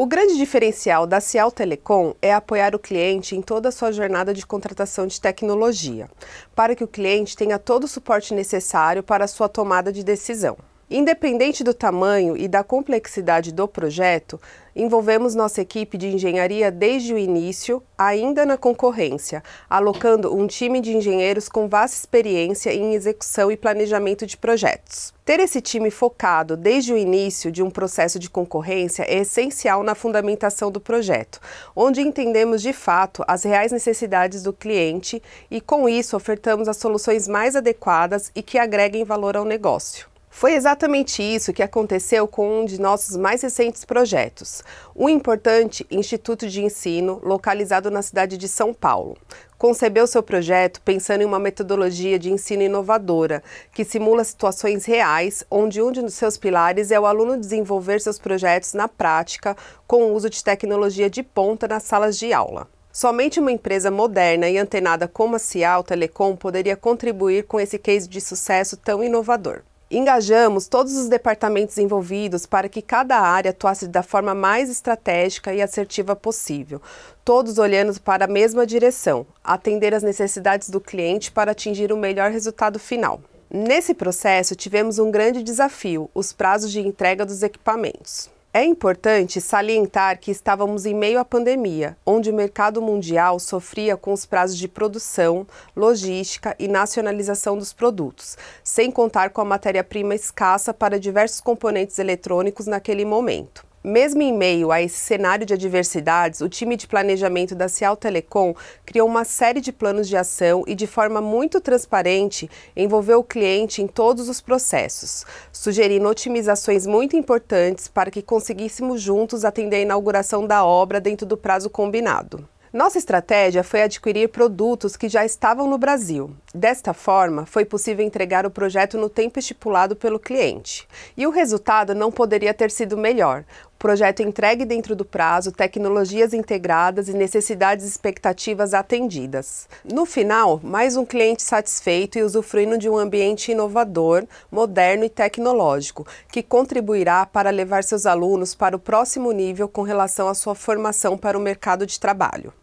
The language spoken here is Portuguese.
O grande diferencial da Cial Telecom é apoiar o cliente em toda a sua jornada de contratação de tecnologia, para que o cliente tenha todo o suporte necessário para a sua tomada de decisão. Independente do tamanho e da complexidade do projeto, envolvemos nossa equipe de engenharia desde o início, ainda na concorrência, alocando um time de engenheiros com vasta experiência em execução e planejamento de projetos. Ter esse time focado desde o início de um processo de concorrência é essencial na fundamentação do projeto, onde entendemos de fato as reais necessidades do cliente e, com isso, ofertamos as soluções mais adequadas e que agreguem valor ao negócio. Foi exatamente isso que aconteceu com um de nossos mais recentes projetos, um importante instituto de ensino localizado na cidade de São Paulo. Concebeu seu projeto pensando em uma metodologia de ensino inovadora, que simula situações reais, onde um de seus pilares é o aluno desenvolver seus projetos na prática com o uso de tecnologia de ponta nas salas de aula. Somente uma empresa moderna e antenada como a Cial Telecom poderia contribuir com esse case de sucesso tão inovador. Engajamos todos os departamentos envolvidos para que cada área atuasse da forma mais estratégica e assertiva possível, todos olhando para a mesma direção, atender às necessidades do cliente para atingir o melhor resultado final. Nesse processo, tivemos um grande desafio: os prazos de entrega dos equipamentos. É importante salientar que estávamos em meio à pandemia, onde o mercado mundial sofria com os prazos de produção, logística e nacionalização dos produtos, sem contar com a matéria-prima escassa para diversos componentes eletrônicos naquele momento. Mesmo em meio a esse cenário de adversidades, o time de planejamento da Cial Telecom criou uma série de planos de ação e, de forma muito transparente, envolveu o cliente em todos os processos, sugerindo otimizações muito importantes para que conseguíssemos juntos atender a inauguração da obra dentro do prazo combinado. Nossa estratégia foi adquirir produtos que já estavam no Brasil. Desta forma, foi possível entregar o projeto no tempo estipulado pelo cliente. E o resultado não poderia ter sido melhor. O projeto entregue dentro do prazo, tecnologias integradas e necessidades e expectativas atendidas. No final, mais um cliente satisfeito e usufruindo de um ambiente inovador, moderno e tecnológico, que contribuirá para levar seus alunos para o próximo nível com relação à sua formação para o mercado de trabalho.